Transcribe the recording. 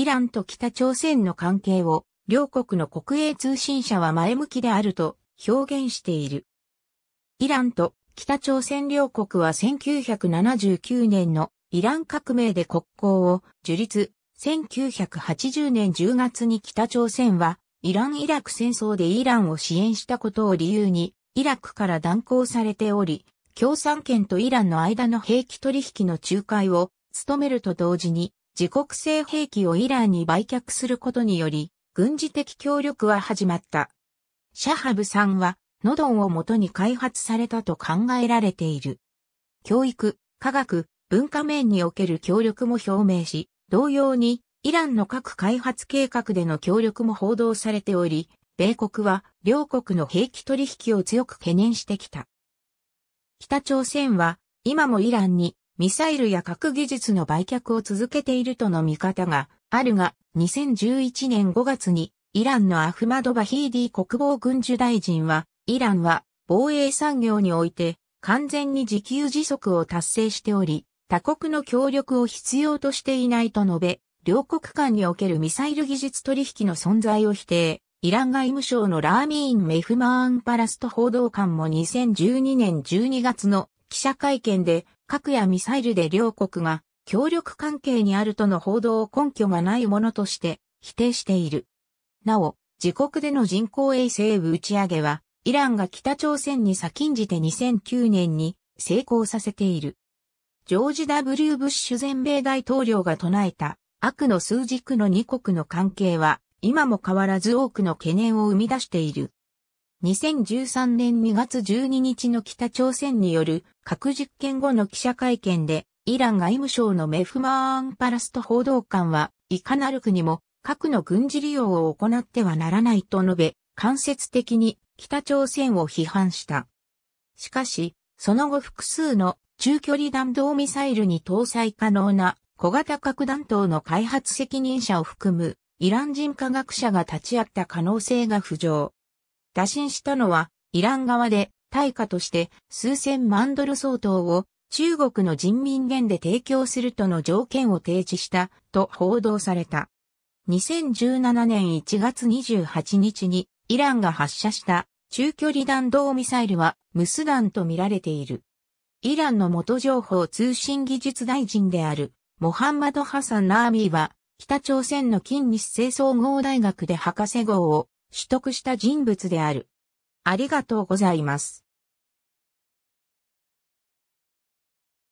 イランと北朝鮮の関係を両国の国営通信社は前向きであると表現している。イランと北朝鮮両国は1979年のイラン革命で国交を樹立。1980年10月に北朝鮮はイラン・イラク戦争でイランを支援したことを理由にイラクから断交されており、共産圏とイランの間の兵器取引の仲介を務めると同時に自国製兵器をイランに売却することにより、軍事的協力は始まった。シャハブさんは、ノドンを元に開発されたと考えられている。教育、科学、文化面における協力も表明し、同様に、イランの核開発計画での協力も報道されており、米国は両国の兵器取引を強く懸念してきた。北朝鮮は今もイランにミサイルや核技術の売却を続けているとの見方があるが、2011年5月にイランのアフマドバヒーディ国防軍需大臣は、イランは防衛産業において完全に自給自足を達成しており、他国の協力を必要としていないと述べ、両国間におけるミサイル技術取引の存在を否定。イラン外務省のラーミーン・メフマーン・パラスト報道官も2012年12月の記者会見で核やミサイルで両国が協力関係にあるとの報道を根拠がないものとして否定している。なお、自国での人工衛星部打ち上げは、イランが北朝鮮に先んじて2009年に成功させている。ジョージ・ W・ ブッシュ全米大統領が唱えた悪の数軸の2国の関係は今も変わらず多くの懸念を生み出している。2013年2月12日の北朝鮮による核実験後の記者会見で、イラン外務省のメフマーン・パラスト報道官は、いかなる国も核の軍事利用を行ってはならないと述べ、間接的に北朝鮮を批判した。しかし、その後複数の中距離弾道ミサイルに搭載可能な小型核弾頭の開発責任者を含むイラン人科学者が立ち会った可能性が浮上。打診したのは、イラン側で、対価として数千万ドル相当を中国の人民元で提供するとの条件を提示したと報道された。2017年1月28日にイランが発射した中距離弾道ミサイルは無ス弾とみられている。イランの元情報通信技術大臣であるモハンマド・ハサン・ナーミーは北朝鮮の金日成総合大学で博士号を取得した人物である。ありがとうございます。